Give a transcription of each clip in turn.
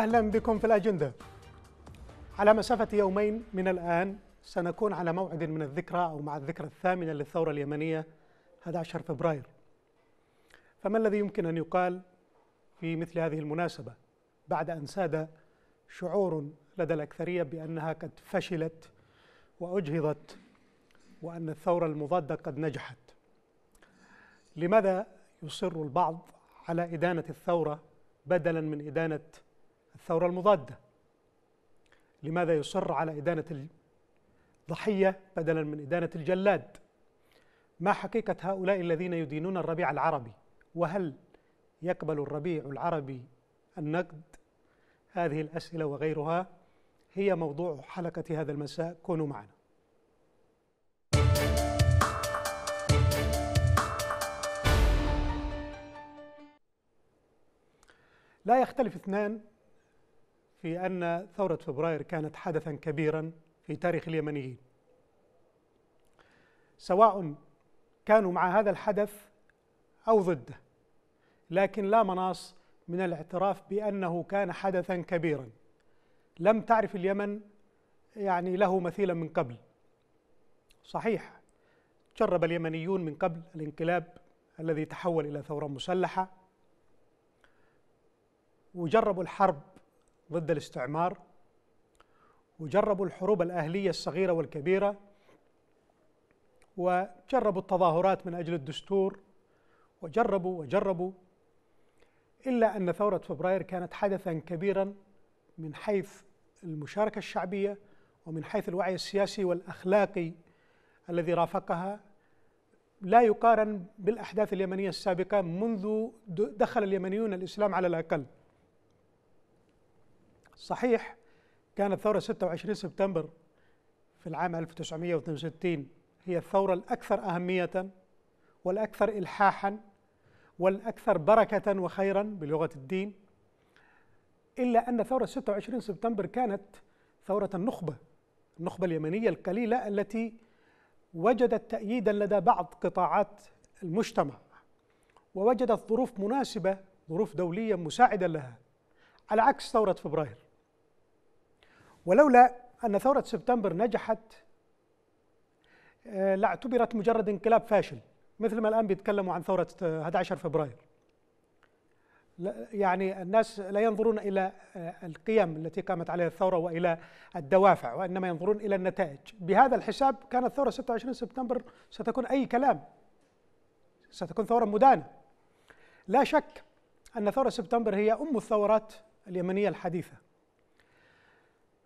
أهلا بكم في الأجندة على مسافة يومين من الآن سنكون على موعد من الذكرى أو مع الذكرى الثامنة للثورة اليمنية 11 فبراير فما الذي يمكن أن يقال في مثل هذه المناسبة بعد أن ساد شعور لدى الأكثرية بأنها قد فشلت وأجهضت وأن الثورة المضادة قد نجحت لماذا يصر البعض على إدانة الثورة بدلا من إدانة الثورة المضادة لماذا يصر على إدانة الضحية بدلا من إدانة الجلاد ما حقيقة هؤلاء الذين يدينون الربيع العربي وهل يقبل الربيع العربي النقد هذه الأسئلة وغيرها هي موضوع حلقة هذا المساء كونوا معنا لا يختلف اثنان في أن ثورة فبراير كانت حدثا كبيرا في تاريخ اليمنيين سواء كانوا مع هذا الحدث أو ضده لكن لا مناص من الاعتراف بأنه كان حدثا كبيرا لم تعرف اليمن يعني له مثيلا من قبل صحيح جرب اليمنيون من قبل الانقلاب الذي تحول إلى ثورة مسلحة وجربوا الحرب ضد الاستعمار وجربوا الحروب الأهلية الصغيرة والكبيرة وجربوا التظاهرات من أجل الدستور وجربوا وجربوا إلا أن ثورة فبراير كانت حدثا كبيرا من حيث المشاركة الشعبية ومن حيث الوعي السياسي والأخلاقي الذي رافقها لا يقارن بالأحداث اليمنية السابقة منذ دخل اليمنيون الإسلام على الأقل صحيح كانت ثورة 26 سبتمبر في العام 1962 هي الثورة الأكثر أهمية والأكثر إلحاحا والأكثر بركة وخيرا بلغة الدين إلا أن ثورة 26 سبتمبر كانت ثورة النخبة النخبة اليمنية القليلة التي وجدت تأييدا لدى بعض قطاعات المجتمع ووجدت ظروف مناسبة ظروف دولية مساعدة لها على عكس ثورة فبراير ولولا أن ثورة سبتمبر نجحت آه، لاعتبرت مجرد انقلاب فاشل مثل ما الآن بيتكلموا عن ثورة 11 آه، فبراير يعني الناس لا ينظرون إلى آه، القيم التي قامت عليها الثورة وإلى الدوافع وإنما ينظرون إلى النتائج بهذا الحساب كانت ثورة 26 سبتمبر ستكون أي كلام ستكون ثورة مدانة لا شك أن ثورة سبتمبر هي أم الثورات اليمنية الحديثة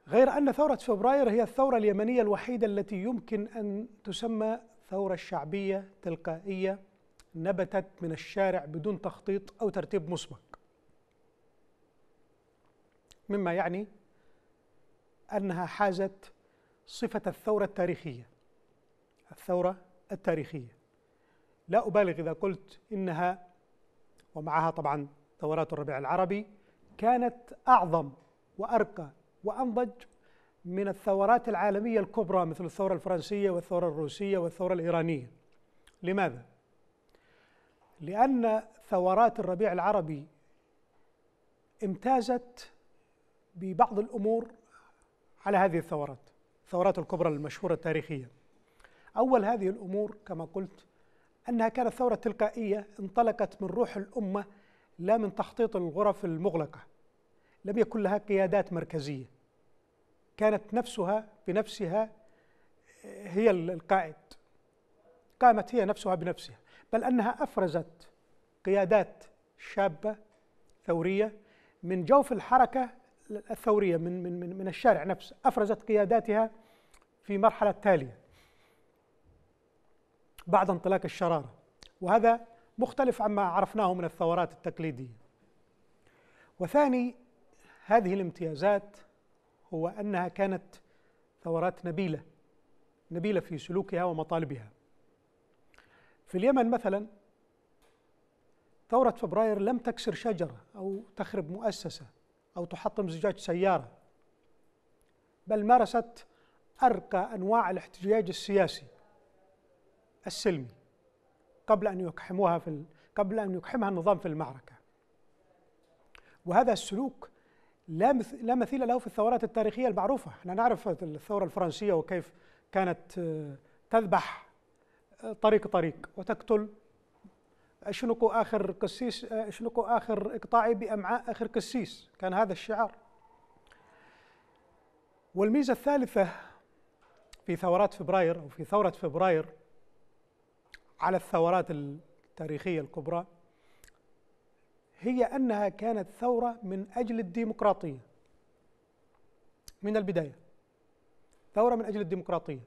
غير أن ثورة فبراير هي الثورة اليمنية الوحيدة التي يمكن أن تسمى ثورة شعبية تلقائية نبتت من الشارع بدون تخطيط أو ترتيب مسبق مما يعني أنها حازت صفة الثورة التاريخية الثورة التاريخية لا أبالغ إذا قلت إنها ومعها طبعا ثورات الربيع العربي كانت أعظم وأرقى وأنضج من الثورات العالمية الكبرى مثل الثورة الفرنسية والثورة الروسية والثورة الإيرانية لماذا؟ لأن ثورات الربيع العربي امتازت ببعض الأمور على هذه الثورات الثورات الكبرى المشهورة التاريخية أول هذه الأمور كما قلت أنها كانت ثورة تلقائية انطلقت من روح الأمة لا من تخطيط الغرف المغلقة لم يكن لها قيادات مركزية كانت نفسها بنفسها هي القائد قامت هي نفسها بنفسها بل أنها أفرزت قيادات شابة ثورية من جوف الحركة الثورية من من من, من الشارع نفسه أفرزت قياداتها في مرحلة تالية بعد انطلاق الشرارة وهذا مختلف عما عرفناه من الثورات التقليدية وثاني هذه الامتيازات هو أنها كانت ثورات نبيلة نبيلة في سلوكها ومطالبها في اليمن مثلا ثورة فبراير لم تكسر شجرة أو تخرب مؤسسة أو تحطم زجاج سيارة بل مارست أرقى أنواع الاحتجاج السياسي السلمي قبل أن يقحموها في قبل أن يقحمها النظام في المعركة وهذا السلوك لا لا مثيل له في الثورات التاريخيه المعروفه، احنا نعرف الثوره الفرنسيه وكيف كانت آه، تذبح آه، طريق طريق وتقتل اشنقوا اخر قسيس اشنقوا آه، اخر اقطاعي بامعاء اخر قسيس، كان هذا الشعار. والميزه الثالثه في ثورات فبراير او في ثوره فبراير على الثورات التاريخيه الكبرى هي أنها كانت ثورة من أجل الديمقراطية من البداية ثورة من أجل الديمقراطية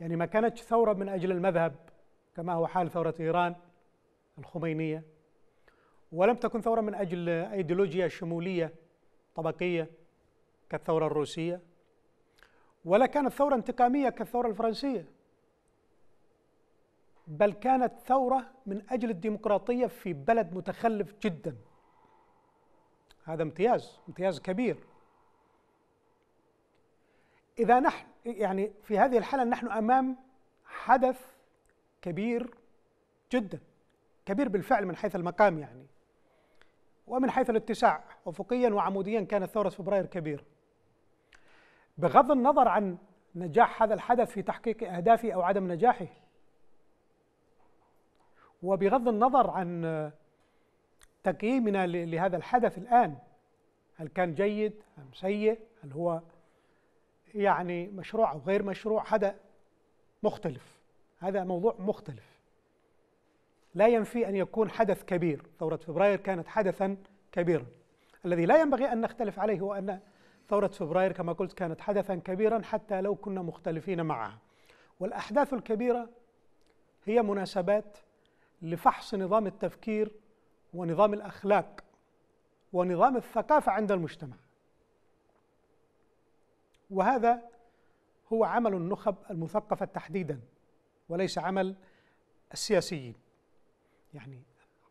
يعني ما كانتش ثورة من أجل المذهب كما هو حال ثورة إيران الخمينية ولم تكن ثورة من أجل أيديولوجيا شمولية طبقية كالثورة الروسية ولا كانت ثورة انتقامية كالثورة الفرنسية بل كانت ثورة من أجل الديمقراطية في بلد متخلف جدا هذا امتياز امتياز كبير إذا نحن يعني في هذه الحالة نحن أمام حدث كبير جدا كبير بالفعل من حيث المقام يعني ومن حيث الاتساع افقيا وعموديا كانت ثوره فبراير كبيره. بغض النظر عن نجاح هذا الحدث في تحقيق اهدافه او عدم نجاحه وبغض النظر عن تقييمنا لهذا الحدث الآن هل كان جيد أم سيء هل هو يعني مشروع أو غير مشروع هذا مختلف هذا موضوع مختلف لا ينفي أن يكون حدث كبير ثورة فبراير كانت حدثا كبيرا الذي لا ينبغي أن نختلف عليه هو أن ثورة فبراير كما قلت كانت حدثا كبيرا حتى لو كنا مختلفين معها والأحداث الكبيرة هي مناسبات لفحص نظام التفكير ونظام الاخلاق ونظام الثقافه عند المجتمع وهذا هو عمل النخب المثقفه تحديدا وليس عمل السياسيين يعني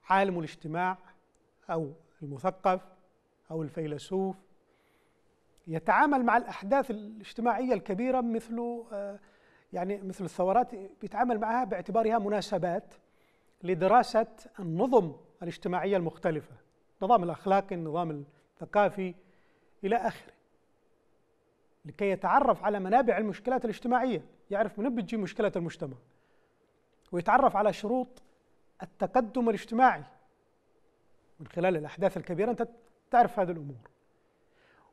عالم الاجتماع او المثقف او الفيلسوف يتعامل مع الاحداث الاجتماعيه الكبيره مثل آه، يعني مثل الثورات بيتعامل معها باعتبارها مناسبات لدراسة النظم الاجتماعية المختلفة النظام الأخلاقي النظام الثقافي إلى آخره لكي يتعرف على منابع المشكلات الاجتماعية يعرف من بتجي مشكلة المجتمع ويتعرف على شروط التقدم الاجتماعي من خلال الأحداث الكبيرة أنت تعرف هذه الأمور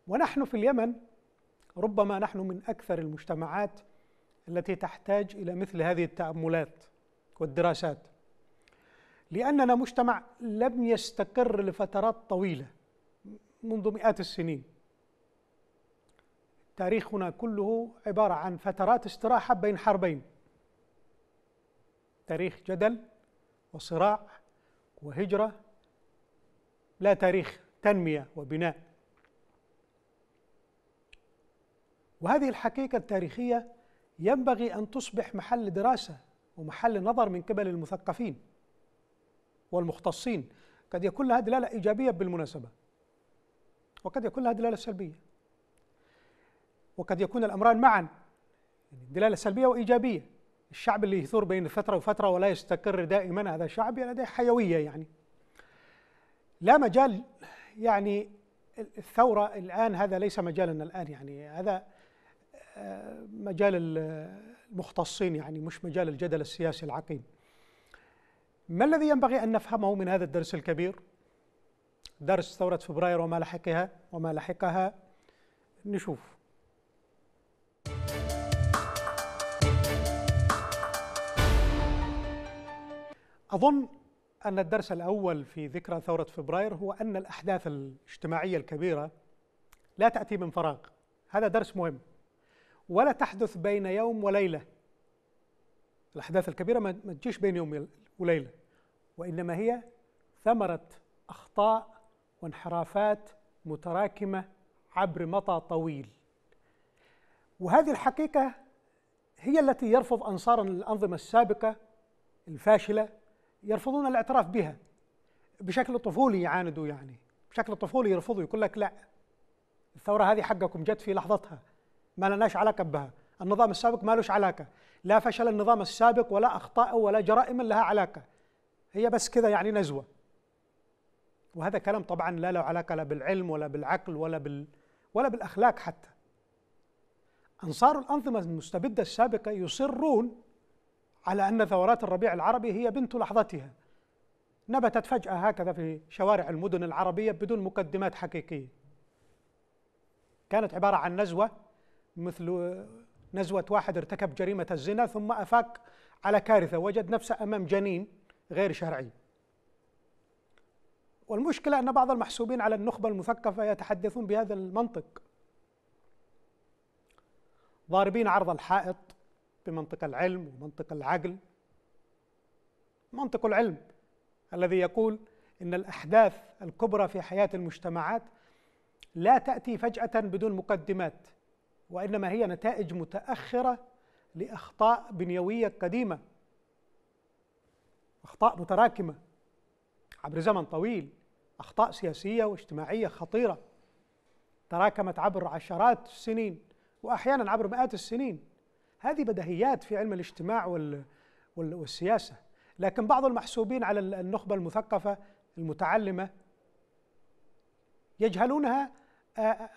ونحن في اليمن ربما نحن من أكثر المجتمعات التي تحتاج إلى مثل هذه التأملات والدراسات لأننا مجتمع لم يستقر لفترات طويلة منذ مئات السنين تاريخنا كله عبارة عن فترات استراحة بين حربين تاريخ جدل وصراع وهجرة لا تاريخ تنمية وبناء وهذه الحقيقة التاريخية ينبغي أن تصبح محل دراسة ومحل نظر من قبل المثقفين والمختصين قد يكون لها دلاله ايجابيه بالمناسبه وقد يكون لها دلاله سلبيه وقد يكون الامران معا يعني دلاله سلبيه وايجابيه الشعب اللي يثور بين فتره وفتره ولا يستقر دائما هذا الشعب لديه حيويه يعني لا مجال يعني الثوره الان هذا ليس مجالنا الان يعني هذا آه، مجال المختصين يعني مش مجال الجدل السياسي العقيم ما الذي ينبغي أن نفهمه من هذا الدرس الكبير؟ درس ثورة فبراير وما لحقها وما لحقها نشوف أظن أن الدرس الأول في ذكرى ثورة فبراير هو أن الأحداث الاجتماعية الكبيرة لا تأتي من فراغ هذا درس مهم ولا تحدث بين يوم وليلة الأحداث الكبيرة ما تجيش بين يوم وليلة وإنما هي ثمرة أخطاء وانحرافات متراكمة عبر مطى طويل وهذه الحقيقة هي التي يرفض أنصار الأنظمة السابقة الفاشلة يرفضون الاعتراف بها بشكل طفولي يعاندوا يعني بشكل طفولي يرفضوا يقول لك لا الثورة هذه حقكم جت في لحظتها ما لناش علاقة بها النظام السابق ما لوش علاقة لا فشل النظام السابق ولا أخطاء ولا جرائم لها علاقة هي بس كده يعني نزوه وهذا كلام طبعا لا له علاقه لا بالعلم ولا بالعقل ولا بال ولا بالاخلاق حتى انصار الانظمه المستبده السابقه يصرون على ان ثورات الربيع العربي هي بنت لحظتها نبتت فجاه هكذا في شوارع المدن العربيه بدون مقدمات حقيقيه كانت عباره عن نزوه مثل نزوه واحد ارتكب جريمه الزنا ثم افاق على كارثه وجد نفسه امام جنين غير شرعي والمشكلة أن بعض المحسوبين على النخبة المثقفة يتحدثون بهذا المنطق ضاربين عرض الحائط بمنطق العلم ومنطق العقل منطق العلم الذي يقول ان الاحداث الكبرى في حياه المجتمعات لا تاتي فجاه بدون مقدمات وانما هي نتائج متاخره لاخطاء بنيويه قديمه أخطاء متراكمة عبر زمن طويل أخطاء سياسية واجتماعية خطيرة تراكمت عبر عشرات السنين وأحيانا عبر مئات السنين هذه بديهيات في علم الاجتماع والسياسة لكن بعض المحسوبين على النخبة المثقفة المتعلمة يجهلونها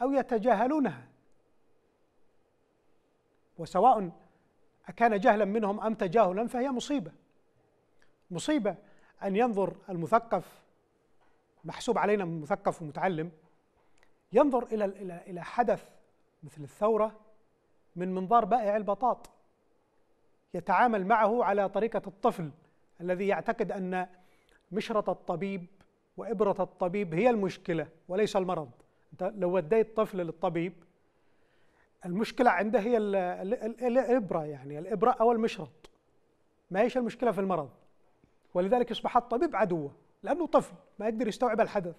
أو يتجاهلونها وسواء أكان جهلا منهم أم تجاهلا فهي مصيبة مصيبة أن ينظر المثقف محسوب علينا مثقف ومتعلم ينظر إلى إلى إلى حدث مثل الثورة من منظار بائع البطاط يتعامل معه على طريقة الطفل الذي يعتقد أن مشرة الطبيب وإبرة الطبيب هي المشكلة وليس المرض أنت لو وديت طفل للطبيب المشكلة عنده هي الإبرة يعني الإبرة أو المشرط ما هيش المشكلة في المرض ولذلك اصبح الطبيب عدوه لأنه طفل ما يقدر يستوعب الحدث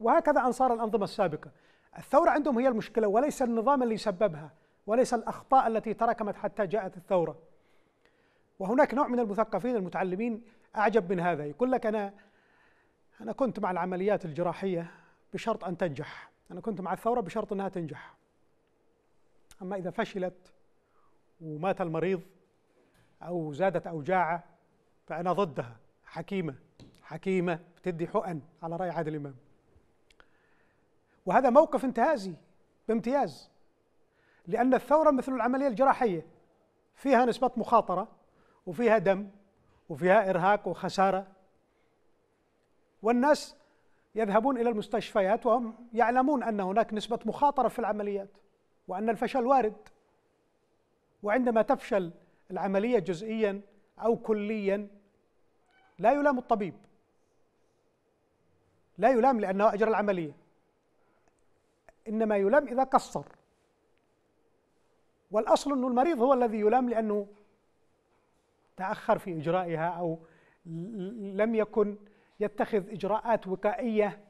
وهكذا أنصار الأنظمة السابقة الثورة عندهم هي المشكلة وليس النظام اللي سببها وليس الأخطاء التي تراكمت حتى جاءت الثورة وهناك نوع من المثقفين المتعلمين أعجب من هذا يقول لك أنا أنا كنت مع العمليات الجراحية بشرط أن تنجح أنا كنت مع الثورة بشرط أنها تنجح أما إذا فشلت ومات المريض أو زادت أوجاعه فأنا ضدها حكيمة حكيمة بتدي حقن على رأي عادل إمام وهذا موقف انتهازي بامتياز لأن الثورة مثل العملية الجراحية فيها نسبة مخاطرة وفيها دم وفيها إرهاق وخسارة والناس يذهبون إلى المستشفيات وهم يعلمون أن هناك نسبة مخاطرة في العمليات وأن الفشل وارد وعندما تفشل العملية جزئيا أو كليا لا يلام الطبيب لا يلام لأنه أجرى العملية إنما يلام إذا قصر والأصل أنه المريض هو الذي يلام لأنه تأخر في إجرائها أو لم يكن يتخذ إجراءات وقائية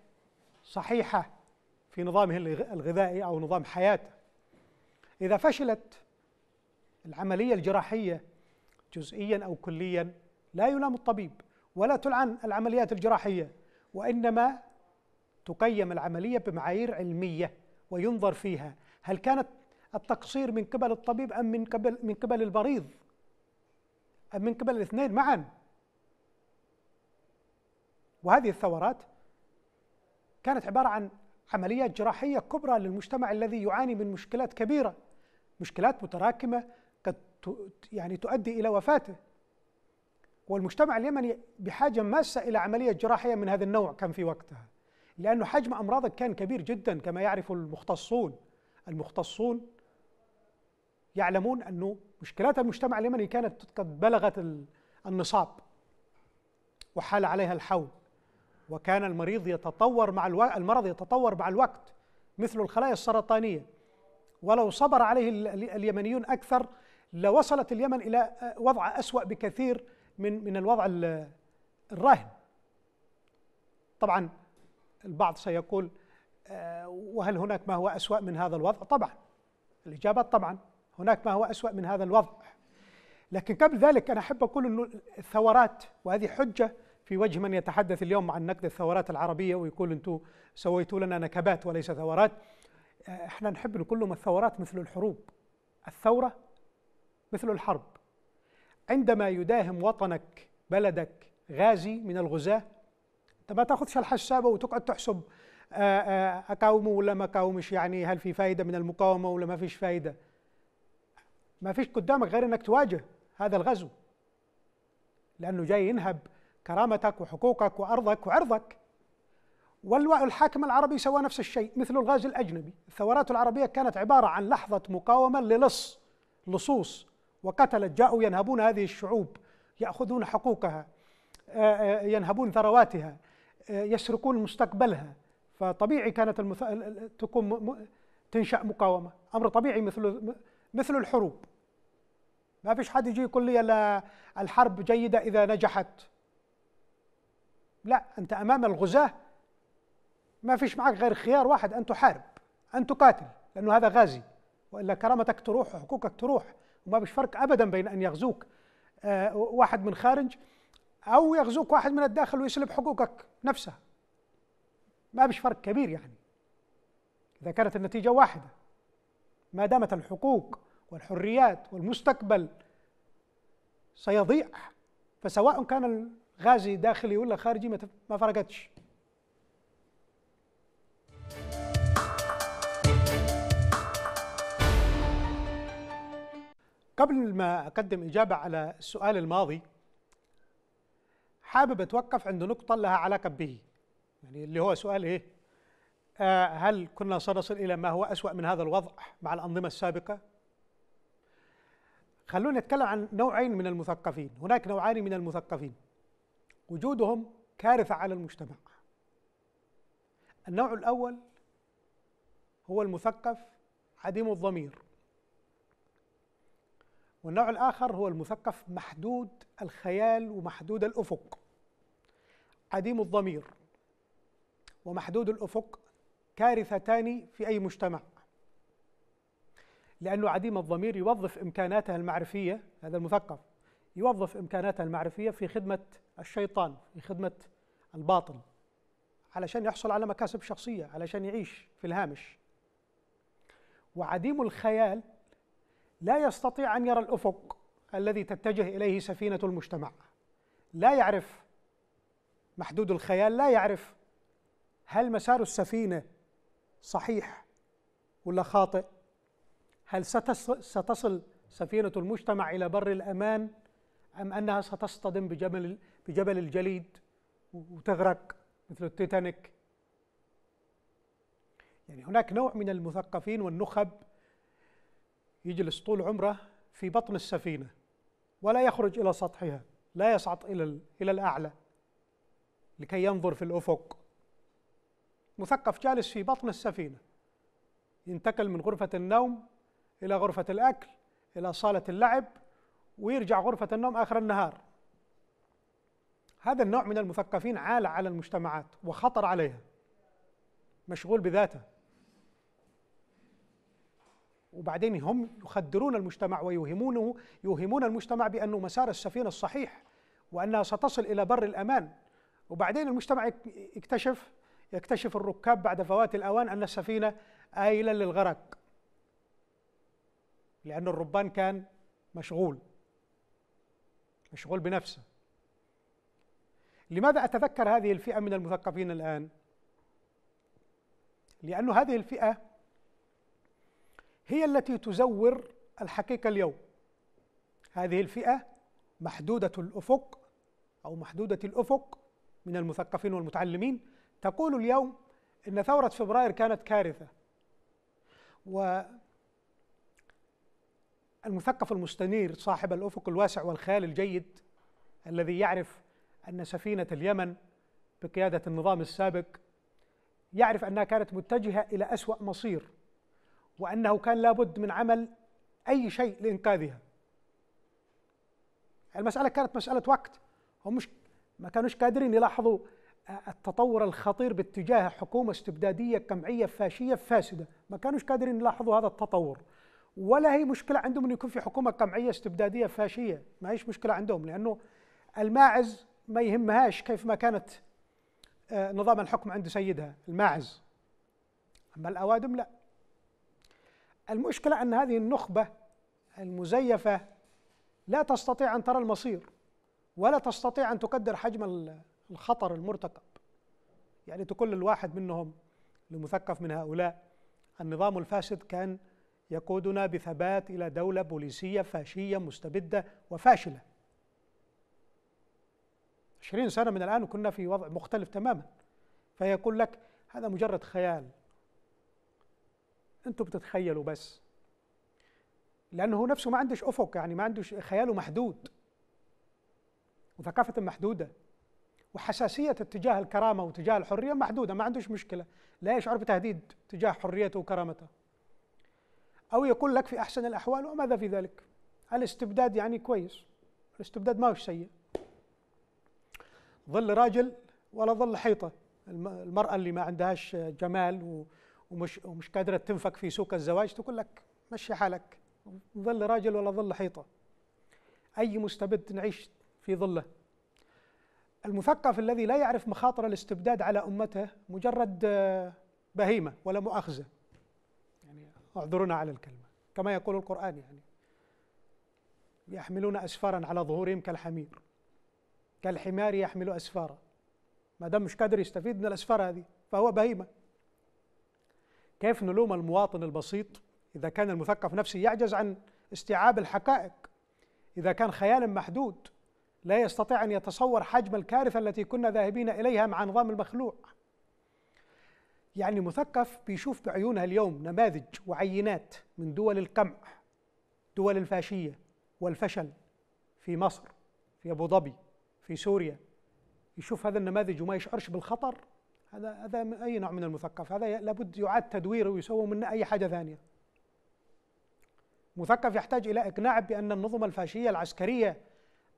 صحيحة في نظامه الغذائي أو نظام حياته إذا فشلت العملية الجراحية جزئيا أو كليا لا يلام الطبيب ولا تلعن العمليات الجراحيه وانما تقيم العمليه بمعايير علميه وينظر فيها هل كانت التقصير من قبل الطبيب ام من قبل من قبل المريض ام من قبل الاثنين معا وهذه الثورات كانت عباره عن عمليات جراحيه كبرى للمجتمع الذي يعاني من مشكلات كبيره مشكلات متراكمه قد يعني تؤدي الى وفاته والمجتمع اليمني بحاجة ماسة إلى عملية جراحية من هذا النوع كان في وقتها لأنه حجم أمراضك كان كبير جدا كما يعرف المختصون المختصون يعلمون أنه مشكلات المجتمع اليمني كانت قد بلغت النصاب وحال عليها الحول وكان المريض يتطور مع الو... المرض يتطور مع الوقت مثل الخلايا السرطانية ولو صبر عليه اليمنيون أكثر لوصلت اليمن إلى آه، وضع أسوأ بكثير من من الوضع الراهن طبعا البعض سيقول آه، وهل هناك ما هو أسوأ من هذا الوضع طبعا الإجابة طبعا هناك ما هو أسوأ من هذا الوضع لكن قبل ذلك أنا أحب أقول أنه الثورات وهذه حجة في وجه من يتحدث اليوم عن نقد الثورات العربية ويقول أنتم سويتوا لنا نكبات وليس ثورات آه، احنا نحب نقول لهم الثورات مثل الحروب الثورة مثل الحرب عندما يداهم وطنك بلدك غازي من الغزاة أنت ما تاخذش الحسابة وتقعد تحسب أقاومه آه، آه، ولا ما أقاومش يعني هل في فايدة من المقاومة ولا ما فيش فايدة ما فيش قدامك غير أنك تواجه هذا الغزو لأنه جاي ينهب كرامتك وحقوقك وأرضك وعرضك والحاكم العربي سوى نفس الشيء مثل الغاز الأجنبي الثورات العربية كانت عبارة عن لحظة مقاومة للص لصوص وقتلت جاءوا ينهبون هذه الشعوب يأخذون حقوقها آه، آه، ينهبون ثرواتها آه، يسرقون مستقبلها فطبيعي كانت المث... تقوم تنشأ مقاومة أمر طبيعي مثل مثل الحروب ما فيش حد يجي يقول لي لا الحرب جيدة إذا نجحت لا أنت أمام الغزاة ما فيش معك غير خيار واحد أن تحارب أن تقاتل لأنه هذا غازي وإلا كرامتك تروح وحقوقك تروح وما فيش فرق ابدا بين ان يغزوك آه، واحد من خارج او يغزوك واحد من الداخل ويسلب حقوقك نفسها ما فيش فرق كبير يعني اذا كانت النتيجه واحده ما دامت الحقوق والحريات والمستقبل سيضيع فسواء كان الغازي داخلي ولا خارجي ما فرقتش قبل ما أقدم إجابة على السؤال الماضي حابب أتوقف عند نقطة لها علاقة به يعني اللي هو سؤال إيه؟ آه هل كنا سنصل إلى ما هو أسوأ من هذا الوضع مع الأنظمة السابقة؟ خلونا نتكلم عن نوعين من المثقفين هناك نوعان من المثقفين وجودهم كارثة على المجتمع النوع الأول هو المثقف عديم الضمير والنوع الآخر هو المثقف محدود الخيال ومحدود الأفق عديم الضمير ومحدود الأفق كارثتان في أي مجتمع لأنه عديم الضمير يوظف إمكاناته المعرفية هذا المثقف يوظف إمكاناته المعرفية في خدمة الشيطان في خدمة الباطل علشان يحصل على مكاسب شخصية علشان يعيش في الهامش وعديم الخيال لا يستطيع ان يرى الافق الذي تتجه اليه سفينه المجتمع لا يعرف محدود الخيال لا يعرف هل مسار السفينه صحيح ولا خاطئ هل ستصل سفينه المجتمع الى بر الامان ام انها ستصطدم بجبل بجبل الجليد وتغرق مثل التيتانيك يعني هناك نوع من المثقفين والنخب يجلس طول عمره في بطن السفينة ولا يخرج إلى سطحها لا يصعد إلى إلى الأعلى لكي ينظر في الأفق مثقف جالس في بطن السفينة ينتقل من غرفة النوم إلى غرفة الأكل إلى صالة اللعب ويرجع غرفة النوم آخر النهار هذا النوع من المثقفين عال على المجتمعات وخطر عليها مشغول بذاته وبعدين هم يخدرون المجتمع ويوهمونه يوهمون المجتمع بأنه مسار السفينة الصحيح وأنها ستصل إلى بر الأمان وبعدين المجتمع يكتشف يكتشف الركاب بعد فوات الأوان أن السفينة آيلة للغرق لأن الربان كان مشغول مشغول بنفسه لماذا أتذكر هذه الفئة من المثقفين الآن؟ لأن هذه الفئة هي التي تزور الحقيقة اليوم هذه الفئة محدودة الأفق أو محدودة الأفق من المثقفين والمتعلمين تقول اليوم إن ثورة فبراير كانت كارثة والمثقف المستنير صاحب الأفق الواسع والخيال الجيد الذي يعرف أن سفينة اليمن بقيادة النظام السابق يعرف أنها كانت متجهة إلى أسوأ مصير وأنه كان لابد من عمل أي شيء لإنقاذها المسألة كانت مسألة وقت هم مش ما كانوش قادرين يلاحظوا آه، التطور الخطير باتجاه حكومة استبدادية قمعية فاشية فاسدة ما كانوش قادرين يلاحظوا هذا التطور ولا هي مشكلة عندهم أن يكون في حكومة قمعية استبدادية فاشية ما هيش مشكلة عندهم لأنه الماعز ما يهمهاش كيف ما كانت آه، نظام الحكم عند سيدها الماعز أما الأوادم لا المشكلة أن هذه النخبة المزيفة لا تستطيع أن ترى المصير ولا تستطيع أن تقدر حجم الخطر المرتكب يعني تقول الواحد منهم المثقف من هؤلاء النظام الفاسد كان يقودنا بثبات إلى دولة بوليسية فاشية مستبدة وفاشلة عشرين سنة من الآن كنا في وضع مختلف تماما فيقول لك هذا مجرد خيال انتوا بتتخيلوا بس لأنه هو نفسه ما عندش أفق يعني ما عندوش خياله محدود وثقافته محدودة وحساسية اتجاه الكرامة واتجاه الحرية محدودة ما عندوش مشكلة لا يشعر بتهديد تجاه حريته وكرامته أو يقول لك في أحسن الأحوال وماذا في ذلك الاستبداد يعني كويس الاستبداد ما هوش سيء ظل راجل ولا ظل حيطة المرأة اللي ما عندهاش جمال و... ومش ومش قادره تنفك في سوق الزواج تقول لك مشي حالك ظل راجل ولا ظل حيطه اي مستبد نعيش في ظله المثقف الذي لا يعرف مخاطر الاستبداد على امته مجرد آه، بهيمه ولا مؤاخذه يعني اعذرونا على الكلمه كما يقول القران يعني يحملون اسفارا على ظهورهم كالحمير كالحمار يحمل اسفارا ما دام مش قادر يستفيد من الاسفار هذه فهو بهيمه كيف نلوم المواطن البسيط إذا كان المثقف نفسي يعجز عن استيعاب الحقائق إذا كان خيال محدود لا يستطيع أن يتصور حجم الكارثة التي كنا ذاهبين إليها مع نظام المخلوع يعني مثقف بيشوف بعيونها اليوم نماذج وعينات من دول القمع دول الفاشية والفشل في مصر في أبو ظبي في سوريا يشوف هذا النماذج وما يشعرش بالخطر هذا هذا من اي نوع من المثقف هذا لابد يعاد تدويره ويسوى منه اي حاجه ثانيه مثقف يحتاج الى اقناع بان النظم الفاشيه العسكريه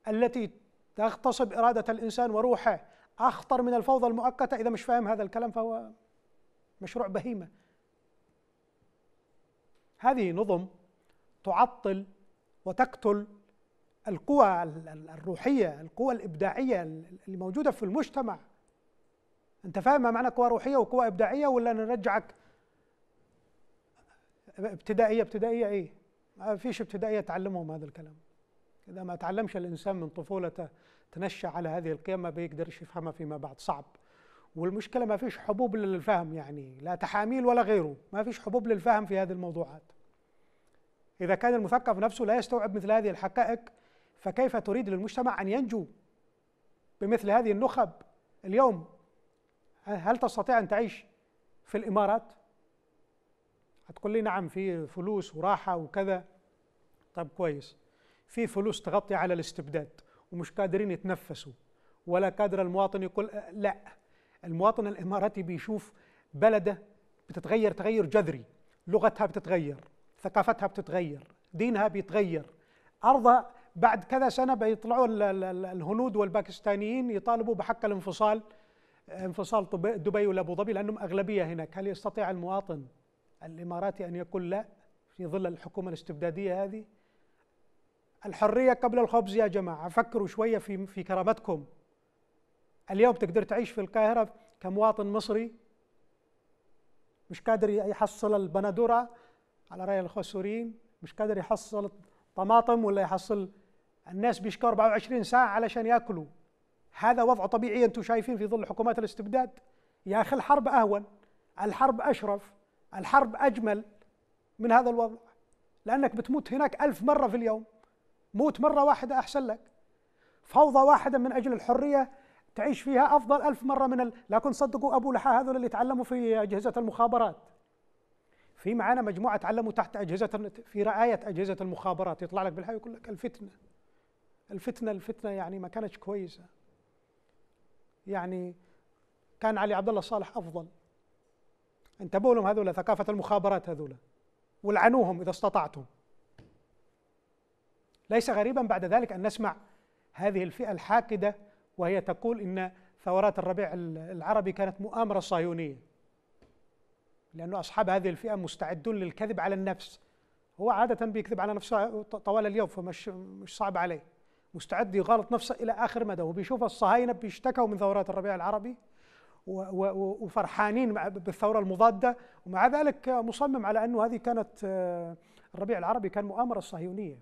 التي تغتصب اراده الانسان وروحه اخطر من الفوضى المؤقته اذا مش فاهم هذا الكلام فهو مشروع بهيمه هذه نظم تعطل وتقتل القوى الروحيه القوى الابداعيه الموجوده في المجتمع انت فاهم ما معنى قوه روحيه وقوه ابداعيه ولا نرجعك ابتدائيه ابتدائيه ايه ما فيش ابتدائيه تعلمهم هذا الكلام اذا ما تعلمش الانسان من طفولته تنشا على هذه القيم ما بيقدرش يفهمها فيما بعد صعب والمشكله ما فيش حبوب للفهم يعني لا تحاميل ولا غيره ما فيش حبوب للفهم في هذه الموضوعات اذا كان المثقف نفسه لا يستوعب مثل هذه الحقائق فكيف تريد للمجتمع ان ينجو بمثل هذه النخب اليوم هل تستطيع أن تعيش في الإمارات؟ هتقول لي نعم في فلوس وراحة وكذا طب كويس في فلوس تغطي على الاستبداد ومش قادرين يتنفسوا ولا قادر المواطن يقول آه، لا المواطن الإماراتي بيشوف بلده بتتغير تغير جذري لغتها بتتغير ثقافتها بتتغير دينها بيتغير أرضها بعد كذا سنة بيطلعوا الهنود والباكستانيين يطالبوا بحق الانفصال انفصال دبي والابو ظبي لانهم اغلبيه هناك، هل يستطيع المواطن الاماراتي ان يقول لا في ظل الحكومه الاستبداديه هذه؟ الحريه قبل الخبز يا جماعه، فكروا شويه في في كرامتكم. اليوم تقدر تعيش في القاهره كمواطن مصري مش قادر يحصل البندوره على راي الخسورين، مش قادر يحصل طماطم ولا يحصل الناس بيشكوا 24 ساعه علشان ياكلوا. هذا وضع طبيعي انتم شايفين في ظل حكومات الاستبداد يا اخي الحرب اهون الحرب اشرف الحرب اجمل من هذا الوضع لانك بتموت هناك ألف مره في اليوم موت مره واحده احسن لك فوضى واحده من اجل الحريه تعيش فيها افضل ألف مره من ال... لكن صدقوا ابو لحى هذول اللي تعلموا في اجهزه المخابرات في معانا مجموعه تعلموا تحت اجهزه في رعايه اجهزه المخابرات يطلع لك بالحي يقول لك الفتنه الفتنه الفتنه يعني ما كانتش كويسه يعني كان علي عبد الله صالح افضل انتبهوا لهم هذولا ثقافه المخابرات هذولا ولعنوهم اذا استطعتم ليس غريبا بعد ذلك ان نسمع هذه الفئه الحاقده وهي تقول ان ثورات الربيع العربي كانت مؤامره صهيونيه لأن أصحاب هذه الفئة مستعدون للكذب على النفس هو عادة بيكذب على نفسه طوال اليوم فمش مش صعب عليه مستعد يغالط نفسه إلى آخر مدى وبيشوف الصهاينة بيشتكوا من ثورات الربيع العربي وفرحانين بالثورة المضادة ومع ذلك مصمم على أنه هذه كانت آه، الربيع العربي كان مؤامرة صهيونية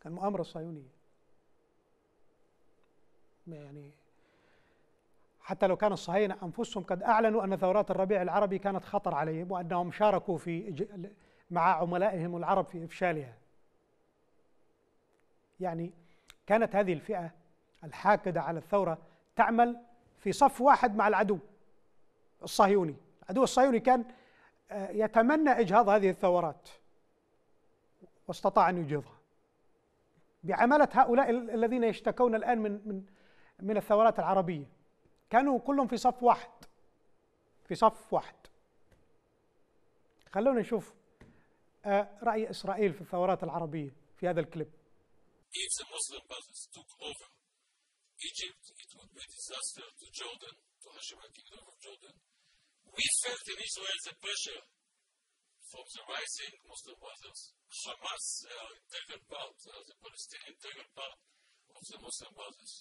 كان مؤامرة صهيونية يعني حتى لو كان الصهاينة أنفسهم قد أعلنوا أن ثورات الربيع العربي كانت خطر عليهم وأنهم شاركوا في مع عملائهم العرب في إفشالها يعني كانت هذه الفئة الحاقدة على الثورة تعمل في صف واحد مع العدو الصهيوني العدو الصهيوني كان آه، يتمنى إجهاض هذه الثورات واستطاع أن يجهضها بعمالة هؤلاء الذين يشتكون الآن من من من الثورات العربية كانوا كلهم في صف واحد في صف واحد خلونا نشوف آه، رأي إسرائيل في الثورات العربية في هذا الكليب If the Muslim brothers took over Egypt, it would be a disaster to Jordan, to Hashemite kingdom of Jordan. We felt in Israel the pressure from the rising Muslim brothers. Hamas, uh, integral part, uh, the Palestinian integral part of the Muslim brothers.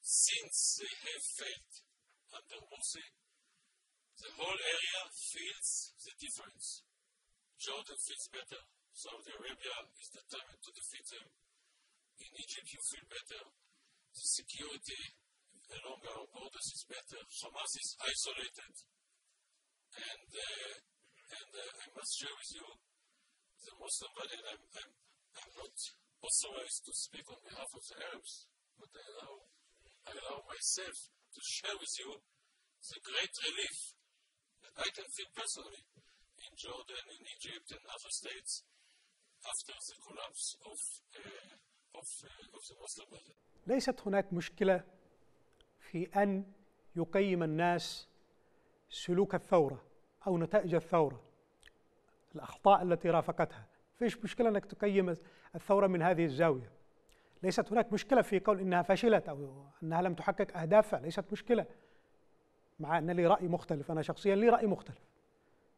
Since they have failed under Morsi, the whole area feels the difference. Jordan feels better. Saudi Arabia is determined to defeat them. In Egypt, you feel better. The security along our borders is better. Hamas is isolated. And, uh, and uh, I must share with you the Muslim Valley, I'm, I'm, I'm, not authorized to speak on behalf of the Arabs, but I allow, I allow myself to share with you the great relief that I can feel personally in Jordan, in Egypt, and other states after the collapse of. Uh, ليست هناك مشكلة في أن يقيم الناس سلوك الثورة أو نتائج الثورة الأخطاء التي رافقتها فيش مشكلة أنك تقيم الثورة من هذه الزاوية ليست هناك مشكلة في قول إنها فشلت أو أنها لم تحقق أهدافها ليست مشكلة مع أن لي رأي مختلف أنا شخصيا لي رأي مختلف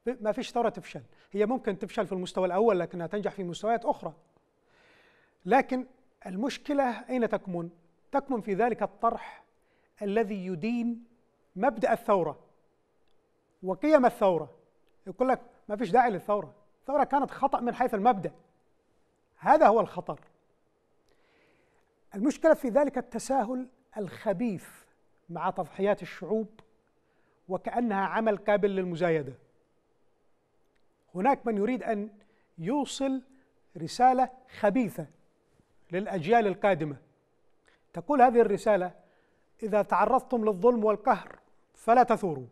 ما فيش ثورة تفشل هي ممكن تفشل في المستوى الأول لكنها تنجح في مستويات أخرى لكن المشكلة أين تكمن؟ تكمن في ذلك الطرح الذي يدين مبدأ الثورة وقيم الثورة يقول لك ما فيش داعي للثورة الثورة كانت خطأ من حيث المبدأ هذا هو الخطر المشكلة في ذلك التساهل الخبيث مع تضحيات الشعوب وكأنها عمل قابل للمزايدة هناك من يريد أن يوصل رسالة خبيثة للأجيال القادمة تقول هذه الرسالة إذا تعرضتم للظلم والقهر فلا تثوروا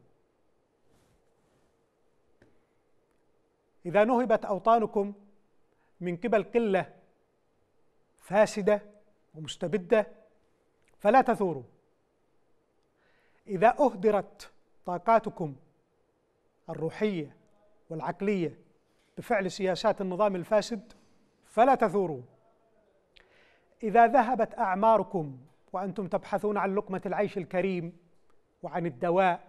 إذا نهبت أوطانكم من قبل قلة فاسدة ومستبدة فلا تثوروا إذا أهدرت طاقاتكم الروحية والعقلية بفعل سياسات النظام الفاسد فلا تثوروا إذا ذهبت أعماركم وأنتم تبحثون عن لقمة العيش الكريم وعن الدواء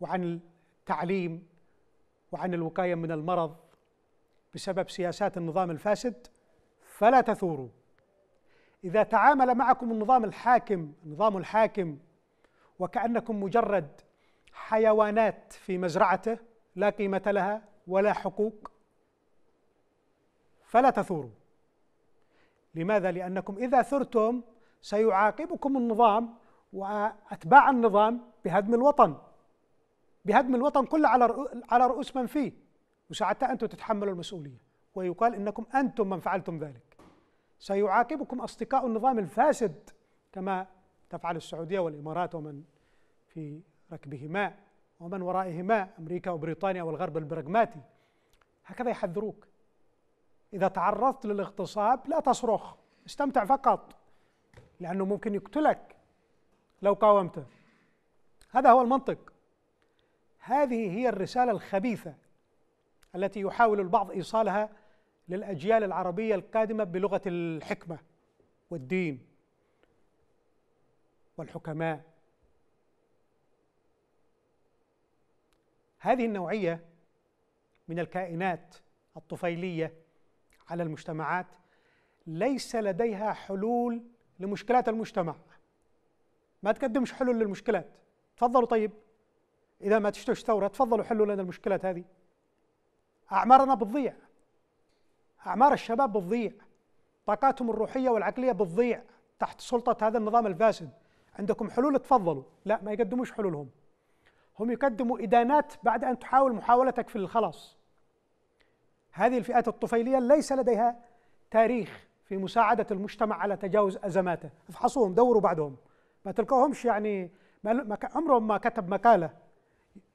وعن التعليم وعن الوقاية من المرض بسبب سياسات النظام الفاسد فلا تثوروا إذا تعامل معكم النظام الحاكم النظام الحاكم وكأنكم مجرد حيوانات في مزرعته لا قيمة لها ولا حقوق فلا تثوروا لماذا؟ لأنكم إذا ثرتم سيعاقبكم النظام وأتباع النظام بهدم الوطن بهدم الوطن كله على على رؤوس من فيه وساعتها أنتم تتحملوا المسؤولية ويقال إنكم أنتم من فعلتم ذلك سيعاقبكم أصدقاء النظام الفاسد كما تفعل السعودية والإمارات ومن في ركبهما ومن ورائهما أمريكا وبريطانيا والغرب البراغماتي هكذا يحذروك إذا تعرضت للاغتصاب لا تصرخ استمتع فقط لأنه ممكن يقتلك لو قاومته هذا هو المنطق هذه هي الرسالة الخبيثة التي يحاول البعض إيصالها للأجيال العربية القادمة بلغة الحكمة والدين والحكماء هذه النوعية من الكائنات الطفيلية على المجتمعات ليس لديها حلول لمشكلات المجتمع ما تقدمش حلول للمشكلات تفضلوا طيب إذا ما تشتوش ثورة تفضلوا حلوا لنا المشكلات هذه أعمارنا بتضيع أعمار الشباب بتضيع طاقاتهم الروحية والعقلية بتضيع تحت سلطة هذا النظام الفاسد عندكم حلول تفضلوا لا ما يقدموش حلولهم هم يقدموا إدانات بعد أن تحاول محاولتك في الخلاص هذه الفئات الطفيلية ليس لديها تاريخ في مساعدة المجتمع على تجاوز أزماته افحصوهم دوروا بعدهم ما تلقاهمش يعني ما عمرهم ما كتب مقالة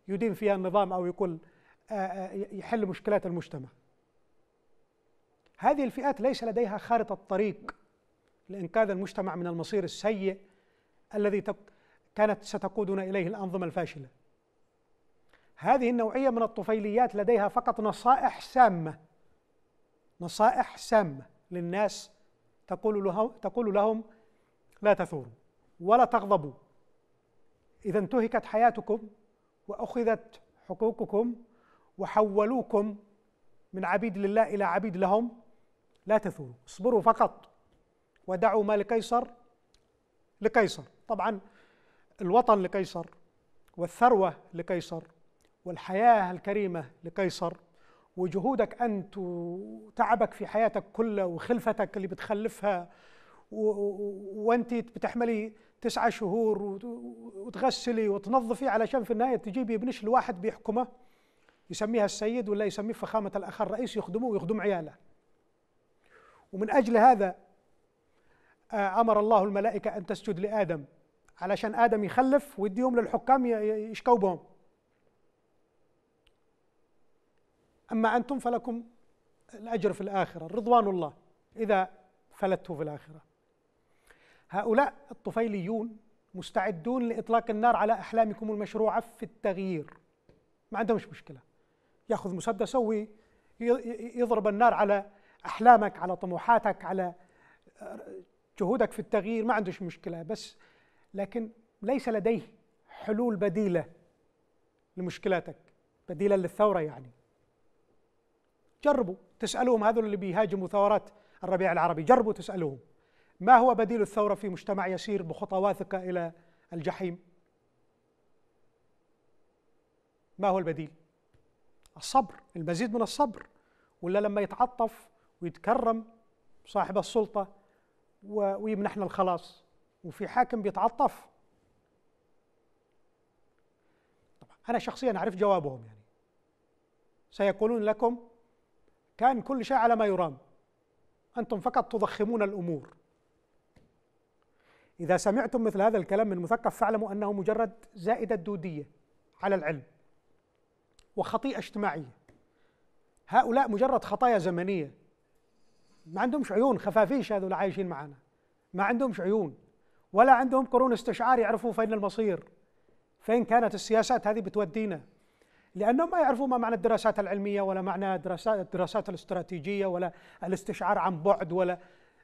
يدين فيها النظام أو يقول يحل مشكلات المجتمع هذه الفئات ليس لديها خارطة طريق لإنقاذ المجتمع من المصير السيء الذي كانت ستقودنا إليه الأنظمة الفاشلة هذه النوعية من الطفيليات لديها فقط نصائح سامة نصائح سامة للناس تقول لهم تقول لهم لا تثوروا ولا تغضبوا إذا انتهكت حياتكم وأخذت حقوقكم وحولوكم من عبيد لله إلى عبيد لهم لا تثوروا اصبروا فقط ودعوا ما لقيصر لقيصر طبعا الوطن لقيصر والثروة لقيصر والحياة الكريمة لقيصر وجهودك أنت وتعبك في حياتك كلها وخلفتك اللي بتخلفها وأنت بتحملي تسعة شهور وتغسلي وتنظفي علشان في النهاية تجيبي ابنش الواحد بيحكمه يسميها السيد ولا يسميه فخامة الأخر رئيس يخدمه ويخدم عياله ومن أجل هذا أمر الله الملائكة أن تسجد لآدم علشان آدم يخلف ويديهم للحكام يشكوا بهم أما أنتم فلكم الأجر في الآخرة رضوان الله إذا فلته في الآخرة هؤلاء الطفيليون مستعدون لإطلاق النار على أحلامكم المشروعة في التغيير ما عندهمش مشكلة يأخذ مسدسه ويضرب النار على أحلامك على طموحاتك على آه، جهودك في التغيير ما عندهش مشكلة بس لكن ليس لديه حلول بديلة لمشكلاتك بديلا للثورة يعني جربوا تسألوهم هذول اللي بيهاجموا ثورات الربيع العربي جربوا تسألوهم ما هو بديل الثورة في مجتمع يسير بخطى واثقة إلى الجحيم ما هو البديل الصبر المزيد من الصبر ولا لما يتعطف ويتكرم صاحب السلطة ويمنحنا الخلاص وفي حاكم بيتعطف طبعا أنا شخصيا أعرف جوابهم يعني سيقولون لكم كان كل شيء على ما يرام أنتم فقط تضخمون الأمور إذا سمعتم مثل هذا الكلام من مثقف فاعلموا أنه مجرد زائدة دودية على العلم وخطيئة اجتماعية هؤلاء مجرد خطايا زمنية ما عندهمش عيون خفافيش هذول عايشين معنا ما عندهمش عيون ولا عندهم قرون استشعار يعرفوا فين المصير فين كانت السياسات هذه بتودينا لانهم ما يعرفون ما معنى الدراسات العلميه ولا معنى دراسات الدراسات الاستراتيجيه ولا الاستشعار عن بعد ولا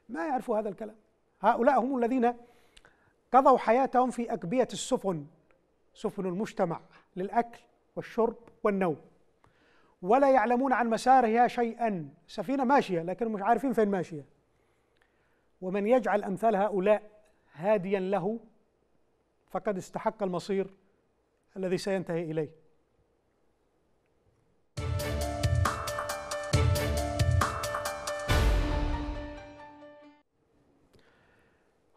ما يعرفوا هذا الكلام هؤلاء هم الذين قضوا حياتهم في اكبيه السفن سفن المجتمع للاكل والشرب والنوم ولا يعلمون عن مسارها شيئا سفينه ماشيه لكن مش عارفين فين ماشيه ومن يجعل امثال هؤلاء هاديا له فقد استحق المصير الذي سينتهي اليه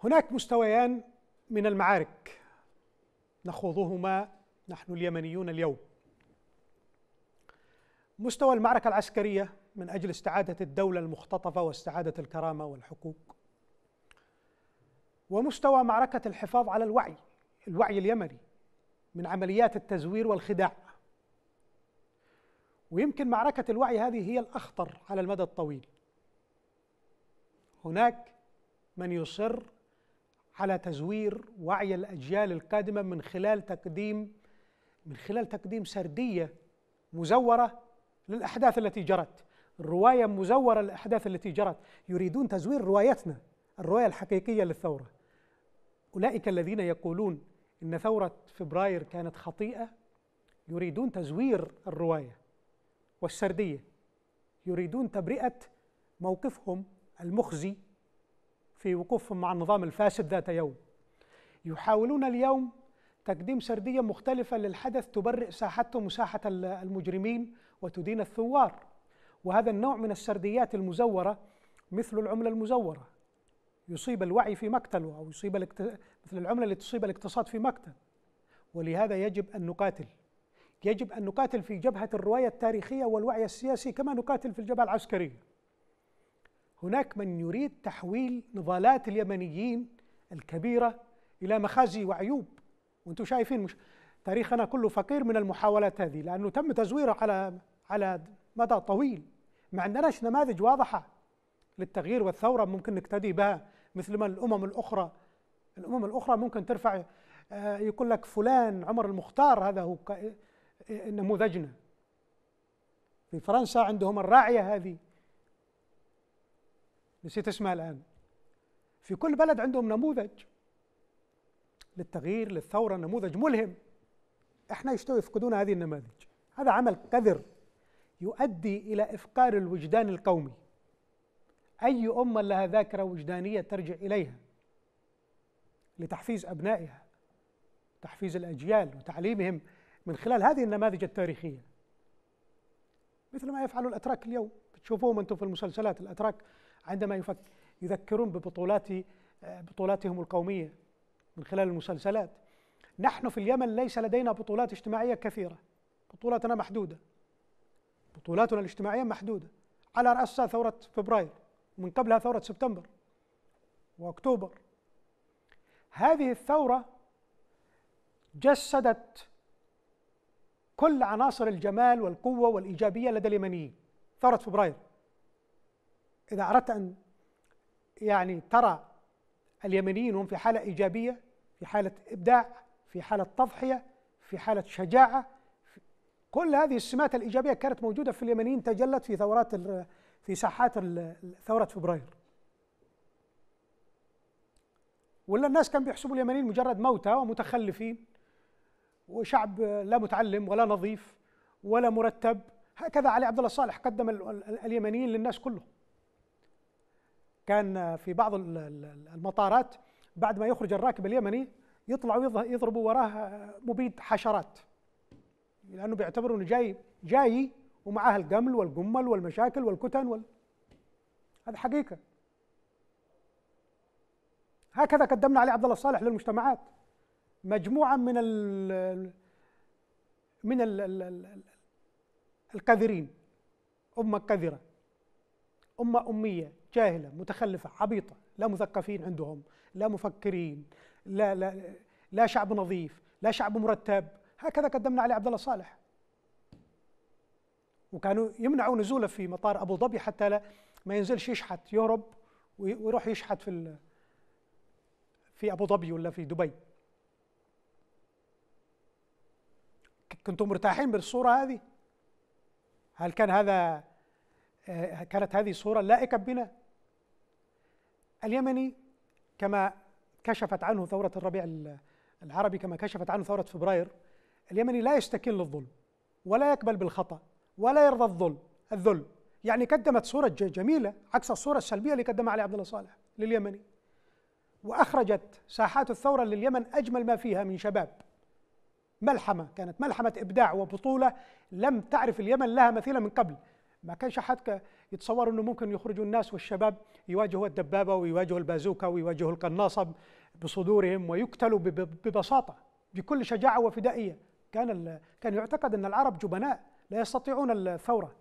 هناك مستويان من المعارك نخوضهما نحن اليمنيون اليوم مستوى المعركة العسكرية من أجل استعادة الدولة المختطفة واستعادة الكرامة والحقوق ومستوى معركة الحفاظ على الوعي الوعي اليمني من عمليات التزوير والخداع ويمكن معركة الوعي هذه هي الأخطر على المدى الطويل هناك من يصر على تزوير وعي الأجيال القادمة من خلال تقديم من خلال تقديم سردية مزورة للأحداث التي جرت رواية مزورة للأحداث التي جرت يريدون تزوير روايتنا الرواية الحقيقية للثورة أولئك الذين يقولون إن ثورة فبراير كانت خطيئة يريدون تزوير الرواية والسردية يريدون تبرئة موقفهم المخزي في وقوفهم مع النظام الفاسد ذات يوم يحاولون اليوم تقديم سردية مختلفة للحدث تبرئ ساحتهم وساحة المجرمين وتدين الثوار وهذا النوع من السرديات المزورة مثل العملة المزورة يصيب الوعي في مقتله أو يصيب الاكت... مثل العملة اللي تصيب الاقتصاد في مقتل ولهذا يجب أن نقاتل يجب أن نقاتل في جبهة الرواية التاريخية والوعي السياسي كما نقاتل في الجبهة العسكرية هناك من يريد تحويل نضالات اليمنيين الكبيرة إلى مخازي وعيوب وانتم شايفين مش تاريخنا كله فقير من المحاولات هذه لأنه تم تزويره على على مدى طويل ما عندناش نماذج واضحة للتغيير والثورة ممكن نقتدي بها مثل ما الأمم الأخرى الأمم الأخرى ممكن ترفع آه، يقول لك فلان عمر المختار هذا هو إيه، إيه، نموذجنا في فرنسا عندهم الراعية هذه نسيت اسمها الآن في كل بلد عندهم نموذج للتغيير للثورة نموذج ملهم احنا يشتوا يفقدون هذه النماذج هذا عمل قذر يؤدي إلى إفقار الوجدان القومي أي أمة لها ذاكرة وجدانية ترجع إليها لتحفيز أبنائها تحفيز الأجيال وتعليمهم من خلال هذه النماذج التاريخية مثل ما يفعل الأتراك اليوم بتشوفوهم أنتم في المسلسلات الأتراك عندما يذكرون ببطولات آه، بطولاتهم القومية من خلال المسلسلات نحن في اليمن ليس لدينا بطولات اجتماعية كثيرة بطولاتنا محدودة بطولاتنا الاجتماعية محدودة على رأسها ثورة فبراير ومن قبلها ثورة سبتمبر وأكتوبر هذه الثورة جسدت كل عناصر الجمال والقوة والإيجابية لدى اليمنيين ثورة فبراير إذا أردت أن يعني ترى اليمنيين هم في حالة إيجابية في حالة إبداع في حالة تضحية في حالة شجاعة كل هذه السمات الإيجابية كانت موجودة في اليمنيين تجلت في ثورات في ساحات ثورة فبراير ولا الناس كانوا بيحسبوا اليمنيين مجرد موتى ومتخلفين وشعب لا متعلم ولا نظيف ولا مرتب هكذا علي عبد الله صالح قدم اليمنيين للناس كلهم كان في بعض المطارات بعد ما يخرج الراكب اليمني يطلعوا يضربوا وراه مبيد حشرات لانه بيعتبروا انه جاي جاي ومعاه القمل والقمل والمشاكل والكتن وال... هذا حقيقه هكذا قدمنا علي عبد الله الصالح للمجتمعات مجموعه من ال من ال القذرين امه قذره امه اميه جاهله متخلفه عبيطه لا مثقفين عندهم لا مفكرين لا لا لا شعب نظيف لا شعب مرتب هكذا قدمنا عليه عبد الله صالح وكانوا يمنعوا نزوله في مطار ابو ظبي حتى لا ما ينزلش يشحت يهرب ويروح يشحت في في ابو ظبي ولا في دبي كنتم مرتاحين بالصوره هذه هل كان هذا آه، كانت هذه صوره لائقه بنا اليمني كما كشفت عنه ثورة الربيع العربي كما كشفت عنه ثورة فبراير اليمني لا يستكين للظلم ولا يقبل بالخطأ ولا يرضى الظلم الذل يعني قدمت صورة جميلة عكس الصورة السلبية اللي قدمها علي عبد الله صالح لليمني وأخرجت ساحات الثورة لليمن أجمل ما فيها من شباب ملحمة كانت ملحمة إبداع وبطولة لم تعرف اليمن لها مثيلة من قبل ما كانش حد يتصور انه ممكن يخرجوا الناس والشباب يواجهوا الدبابه ويواجهوا البازوكه ويواجهوا القناصه بصدورهم ويقتلوا ببساطه بكل شجاعه وفدائيه كان كان يعتقد ان العرب جبناء لا يستطيعون الثوره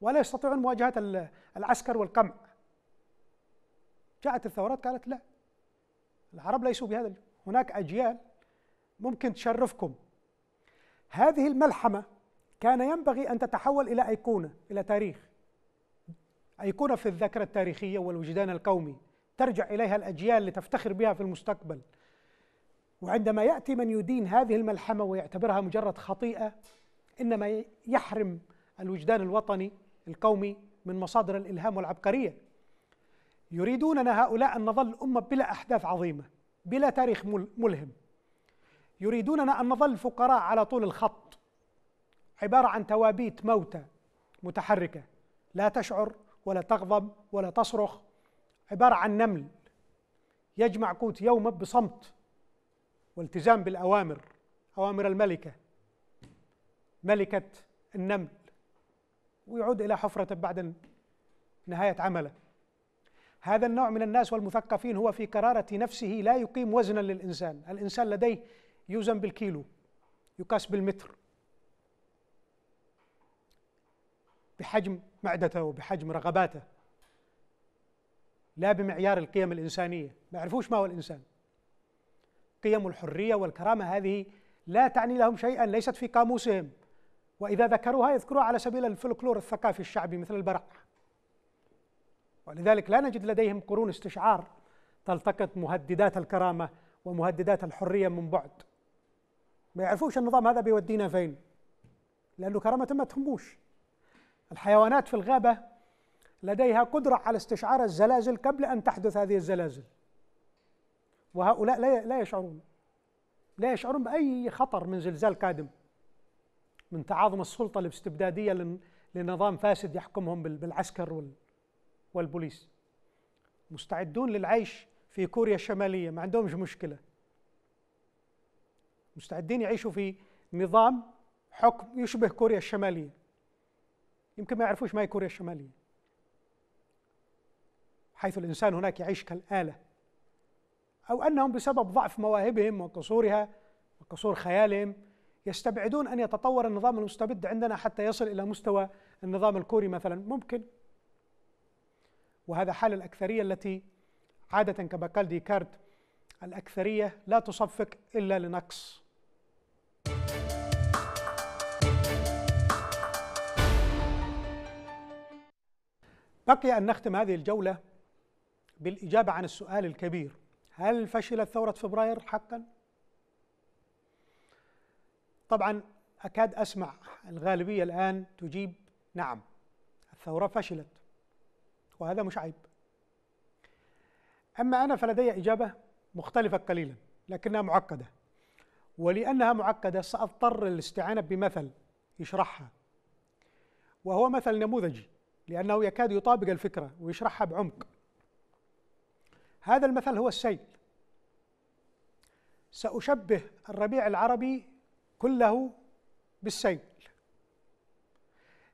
ولا يستطيعون مواجهه العسكر والقمع جاءت الثورات قالت لا العرب ليسوا بهذا هناك اجيال ممكن تشرفكم هذه الملحمه كان ينبغي أن تتحول إلى أيقونة إلى تاريخ أيقونة في الذاكرة التاريخية والوجدان القومي ترجع إليها الأجيال لتفتخر بها في المستقبل وعندما يأتي من يدين هذه الملحمة ويعتبرها مجرد خطيئة إنما يحرم الوجدان الوطني القومي من مصادر الإلهام والعبقرية يريدوننا هؤلاء أن نظل أمة بلا أحداث عظيمة بلا تاريخ ملهم يريدوننا أن نظل فقراء على طول الخط عبارة عن توابيت موتى متحركة لا تشعر ولا تغضب ولا تصرخ عبارة عن نمل يجمع قوت يومه بصمت والتزام بالأوامر أوامر الملكة ملكة النمل ويعود إلى حفرته بعد نهاية عمله هذا النوع من الناس والمثقفين هو في قرارة نفسه لا يقيم وزنا للإنسان الإنسان لديه يوزن بالكيلو يقاس بالمتر بحجم معدته وبحجم رغباته لا بمعيار القيم الإنسانية ما يعرفوش ما هو الإنسان قيم الحرية والكرامة هذه لا تعني لهم شيئا ليست في قاموسهم وإذا ذكروها يذكروها على سبيل الفلكلور الثقافي الشعبي مثل البرع ولذلك لا نجد لديهم قرون استشعار تلتقط مهددات الكرامة ومهددات الحرية من بعد ما يعرفوش النظام هذا بيودينا فين لأنه كرامة ما تهموش الحيوانات في الغابة لديها قدرة على استشعار الزلازل قبل أن تحدث هذه الزلازل وهؤلاء لا لا يشعرون لا يشعرون بأي خطر من زلزال قادم من تعاظم السلطة الاستبدادية لنظام فاسد يحكمهم بالعسكر والبوليس مستعدون للعيش في كوريا الشمالية ما عندهمش مشكلة مستعدين يعيشوا في نظام حكم يشبه كوريا الشمالية يمكن ما يعرفوش ما هي كوريا الشمالية حيث الإنسان هناك يعيش كالآلة أو أنهم بسبب ضعف مواهبهم وقصورها وقصور خيالهم يستبعدون أن يتطور النظام المستبد عندنا حتى يصل إلى مستوى النظام الكوري مثلا ممكن وهذا حال الأكثرية التي عادة كما قال ديكارت الأكثرية لا تصفق إلا لنقص بقي أن نختم هذه الجولة بالإجابة عن السؤال الكبير هل فشلت ثورة فبراير حقا؟ طبعا أكاد أسمع الغالبية الآن تجيب نعم الثورة فشلت وهذا مش عيب أما أنا فلدي إجابة مختلفة قليلا لكنها معقدة ولأنها معقدة سأضطر للاستعانة بمثل يشرحها وهو مثل نموذجي لأنه يكاد يطابق الفكرة ويشرحها بعمق هذا المثل هو السيل سأشبه الربيع العربي كله بالسيل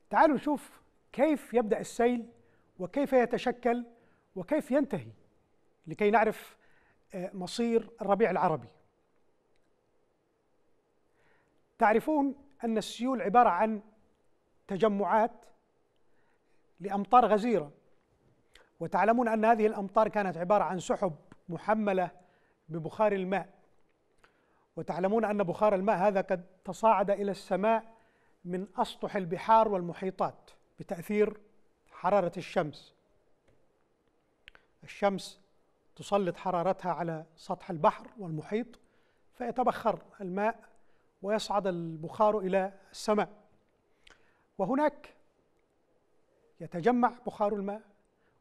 تعالوا نشوف كيف يبدأ السيل وكيف يتشكل وكيف ينتهي لكي نعرف آه، مصير الربيع العربي تعرفون أن السيول عبارة عن تجمعات لامطار غزيره وتعلمون ان هذه الامطار كانت عباره عن سحب محمله ببخار الماء وتعلمون ان بخار الماء هذا قد تصاعد الى السماء من اسطح البحار والمحيطات بتاثير حراره الشمس الشمس تسلط حرارتها على سطح البحر والمحيط فيتبخر الماء ويصعد البخار الى السماء وهناك يتجمع بخار الماء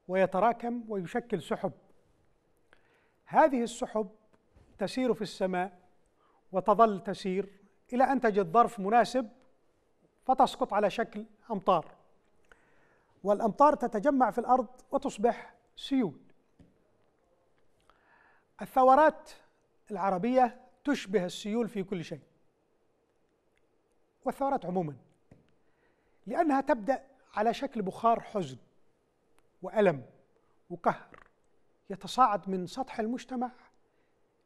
ويتراكم ويشكل سحب هذه السحب تسير في السماء وتظل تسير الى ان تجد ظرف مناسب فتسقط على شكل امطار والامطار تتجمع في الارض وتصبح سيول الثورات العربيه تشبه السيول في كل شيء والثورات عموما لانها تبدا على شكل بخار حزن وألم وقهر يتصاعد من سطح المجتمع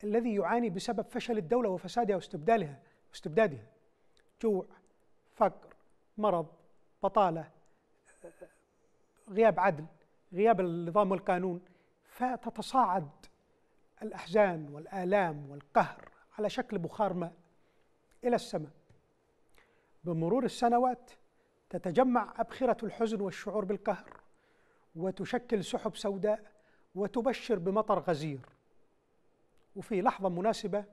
الذي يعاني بسبب فشل الدولة وفسادها واستبدالها واستبدادها جوع فقر مرض بطالة غياب عدل غياب النظام والقانون فتتصاعد الأحزان والآلام والقهر على شكل بخار ماء إلى السماء بمرور السنوات تتجمع أبخرة الحزن والشعور بالقهر وتشكل سحب سوداء وتبشر بمطر غزير وفي لحظة مناسبة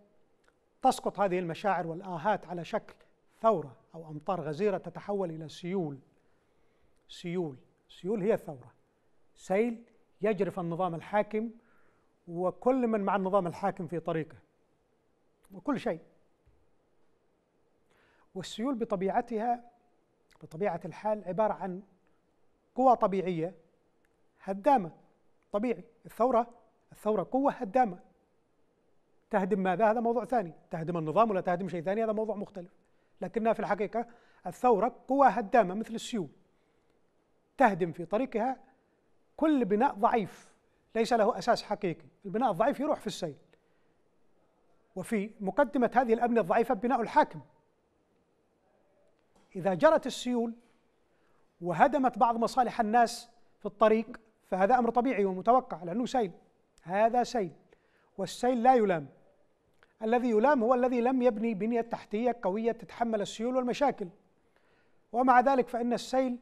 تسقط هذه المشاعر والآهات على شكل ثورة أو أمطار غزيرة تتحول إلى سيول سيول سيول هي الثورة سيل يجرف النظام الحاكم وكل من مع النظام الحاكم في طريقه وكل شيء والسيول بطبيعتها بطبيعة الحال عبارة عن قوى طبيعية هدامة طبيعي الثورة الثورة قوة هدامة تهدم ماذا هذا موضوع ثاني تهدم النظام ولا تهدم شيء ثاني هذا موضوع مختلف لكنها في الحقيقة الثورة قوة هدامة مثل السيول تهدم في طريقها كل بناء ضعيف ليس له أساس حقيقي البناء الضعيف يروح في السيل وفي مقدمة هذه الأبنية الضعيفة بناء الحاكم إذا جرت السيول وهدمت بعض مصالح الناس في الطريق فهذا أمر طبيعي ومتوقع لأنه سيل هذا سيل والسيل لا يلام الذي يلام هو الذي لم يبني بنية تحتية قوية تتحمل السيول والمشاكل ومع ذلك فإن السيل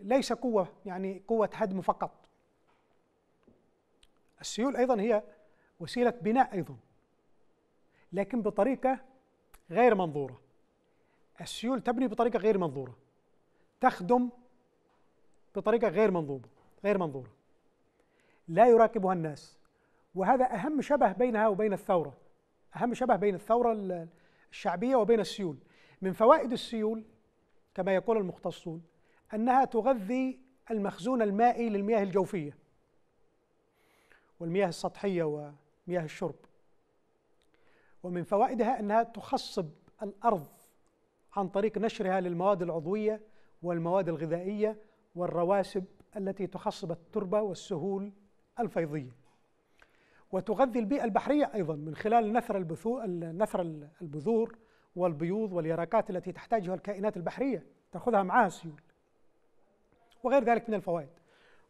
ليس قوة يعني قوة هدم فقط السيول أيضا هي وسيلة بناء أيضا لكن بطريقة غير منظوره السيول تبني بطريقه غير منظوره تخدم بطريقه غير منظومه غير منظوره لا يراقبها الناس وهذا اهم شبه بينها وبين الثوره اهم شبه بين الثوره الشعبيه وبين السيول من فوائد السيول كما يقول المختصون انها تغذي المخزون المائي للمياه الجوفيه والمياه السطحيه ومياه الشرب ومن فوائدها انها تخصب الارض عن طريق نشرها للمواد العضوية والمواد الغذائية والرواسب التي تخصب التربة والسهول الفيضية وتغذي البيئة البحرية أيضا من خلال نثر نثر البذور والبيوض واليرقات التي تحتاجها الكائنات البحرية تأخذها معها السيول وغير ذلك من الفوائد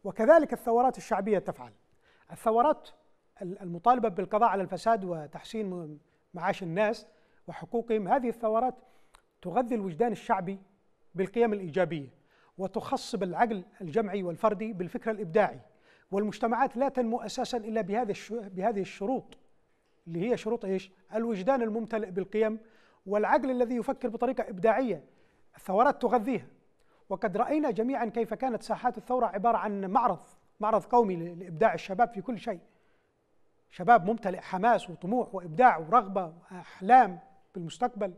وكذلك الثورات الشعبية تفعل الثورات المطالبة بالقضاء على الفساد وتحسين معاش الناس وحقوقهم هذه الثورات تغذي الوجدان الشعبي بالقيم الايجابيه وتخصب العقل الجمعي والفردي بالفكر الابداعي والمجتمعات لا تنمو اساسا الا بهذه بهذه الشروط اللي هي شروط ايش؟ الوجدان الممتلئ بالقيم والعقل الذي يفكر بطريقه ابداعيه الثورات تغذيها وقد راينا جميعا كيف كانت ساحات الثوره عباره عن معرض معرض قومي لابداع الشباب في كل شيء شباب ممتلئ حماس وطموح وابداع ورغبه واحلام بالمستقبل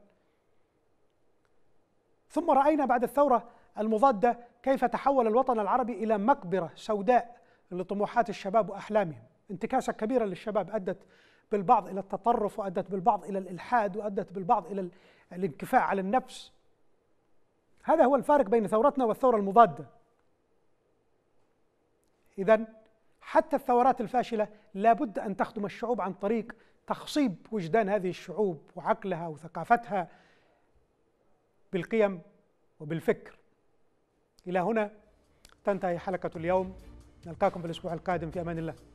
ثم راينا بعد الثوره المضاده كيف تحول الوطن العربي الى مقبره سوداء لطموحات الشباب واحلامهم انتكاسه كبيره للشباب ادت بالبعض الى التطرف وادت بالبعض الى الالحاد وادت بالبعض الى الانكفاء على النفس هذا هو الفارق بين ثورتنا والثوره المضاده اذا حتى الثورات الفاشله لابد ان تخدم الشعوب عن طريق تخصيب وجدان هذه الشعوب وعقلها وثقافتها بالقيم وبالفكر إلى هنا تنتهي حلقة اليوم نلقاكم في الأسبوع القادم في أمان الله